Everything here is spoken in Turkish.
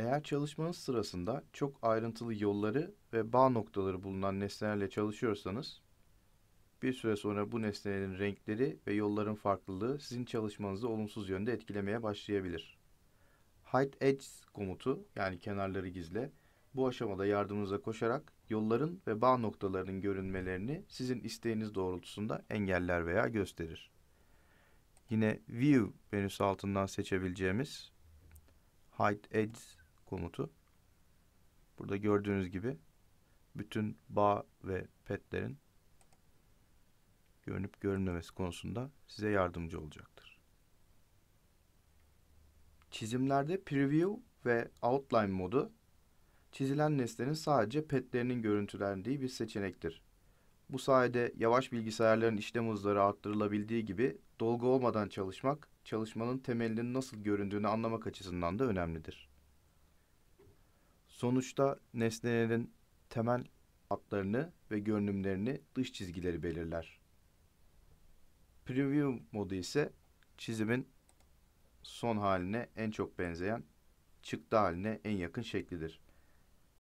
Eğer çalışmanız sırasında çok ayrıntılı yolları ve bağ noktaları bulunan nesnelerle çalışıyorsanız, bir süre sonra bu nesnelerin renkleri ve yolların farklılığı sizin çalışmanızı olumsuz yönde etkilemeye başlayabilir. Hide Edges komutu yani kenarları gizle bu aşamada yardımınıza koşarak yolların ve bağ noktalarının görünmelerini sizin isteğiniz doğrultusunda engeller veya gösterir. Yine View menüsü altından seçebileceğimiz Hide Edges komutu. Burada gördüğünüz gibi bütün bağ ve petlerin görünüp görünmemesi konusunda size yardımcı olacaktır. Çizimlerde Preview ve Outline modu çizilen nesnenin sadece petlerinin görüntülendiği bir seçenektir. Bu sayede yavaş bilgisayarların işlem hızları arttırılabildiği gibi dolgu olmadan çalışmak, çalışmanın temelinin nasıl göründüğünü anlamak açısından da önemlidir. Sonuçta nesnelerin temel hatlarını ve görünümlerini dış çizgileri belirler. Preview modu ise çizimin son haline en çok benzeyen, çıktı haline en yakın şeklidir.